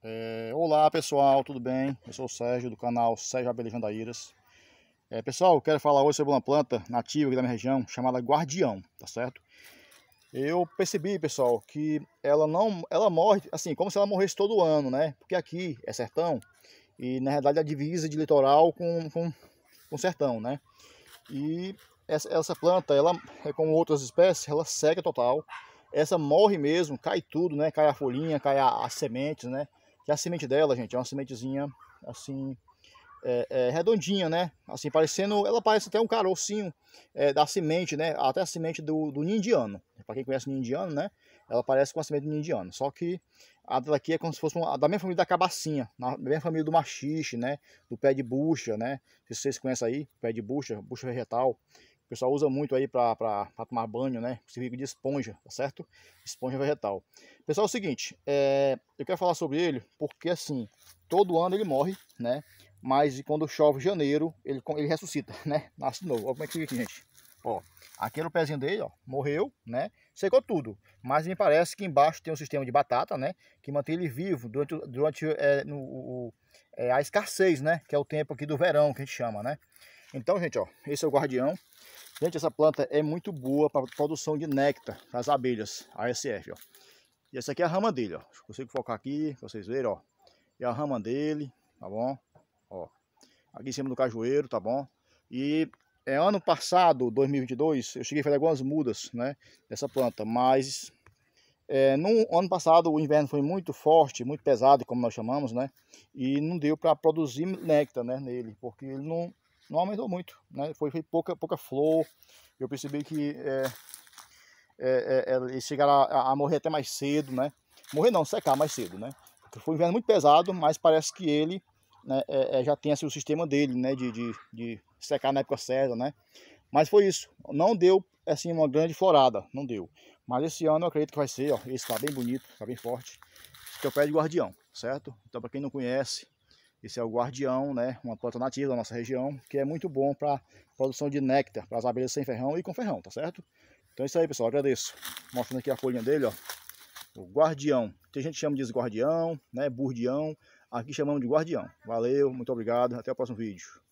É, olá pessoal, tudo bem? Eu sou o Sérgio do canal Sérgio Abelha Jandaíras. É, pessoal, eu quero falar hoje sobre uma planta nativa aqui da minha região chamada guardião, tá certo? Eu percebi, pessoal, que ela não, ela morre assim, como se ela morresse todo ano, né? Porque aqui é sertão e na verdade é a divisa de litoral com, com, com sertão, né? E essa, essa planta, ela, é como outras espécies, ela seca total. Essa morre mesmo, cai tudo, né? Cai a folhinha, cai a, as sementes, né? Que a semente dela, gente, é uma sementezinha assim, é, é, redondinha, né? Assim, parecendo, ela parece até um carocinho é, da semente, né? Até a semente do, do ninho indiano. Para quem conhece o ninho indiano, né? Ela parece com a semente do ninho indiano. Só que a daqui é como se fosse uma, da minha família da cabacinha, da minha família do machixe, né? Do pé de bucha, né? Se vocês conhecem aí, pé de bucha, bucha vegetal, o pessoal usa muito aí para tomar banho, né? Se de esponja, tá certo? Esponja vegetal. Pessoal, é o seguinte, é, eu quero falar sobre ele porque assim, todo ano ele morre, né? Mas quando chove em janeiro, ele, ele ressuscita, né? Nasce de novo. Olha como é que fica aqui, gente. Ó, aqui era o pezinho dele, ó, morreu, né? Secou tudo. Mas me parece que embaixo tem um sistema de batata, né? Que mantém ele vivo durante, durante é, no, o, é, a escassez, né? Que é o tempo aqui do verão, que a gente chama, né? Então, gente, ó, esse é o guardião. Gente, essa planta é muito boa para produção de néctar As abelhas, ASF, ó. E essa aqui é a rama dele, ó. Consigo focar aqui para vocês verem, ó. É a rama dele, tá bom? Ó. Aqui em cima do cajueiro, tá bom? E é, ano passado, 2022, eu cheguei a fazer algumas mudas, né? Dessa planta, mas... É, no ano passado o inverno foi muito forte, muito pesado, como nós chamamos, né? E não deu para produzir néctar né, nele, porque ele não, não aumentou muito, né? Foi, foi pouca, pouca flor. Eu percebi que é, é, é, é eles chegaram a, a, morrer até mais cedo, né? Morrer não, secar mais cedo, né? Porque foi um inverno muito pesado, mas parece que ele né, é, é, já tem assim, o sistema dele, né? De, de, de secar na época certa, né? Mas foi isso. Não deu assim uma grande florada, não deu. Mas esse ano eu acredito que vai ser, ó. Esse tá bem bonito, tá bem forte. que é o pé de guardião, certo? Então para quem não conhece, esse é o guardião, né? Uma planta nativa da nossa região, que é muito bom para produção de néctar, para as abelhas sem ferrão e com ferrão, tá certo? Então é isso aí, pessoal. Agradeço. Mostrando aqui a folhinha dele, ó. O guardião. Tem gente que chama de guardião, né? Burdião. Aqui chamamos de guardião. Valeu, muito obrigado. Até o próximo vídeo.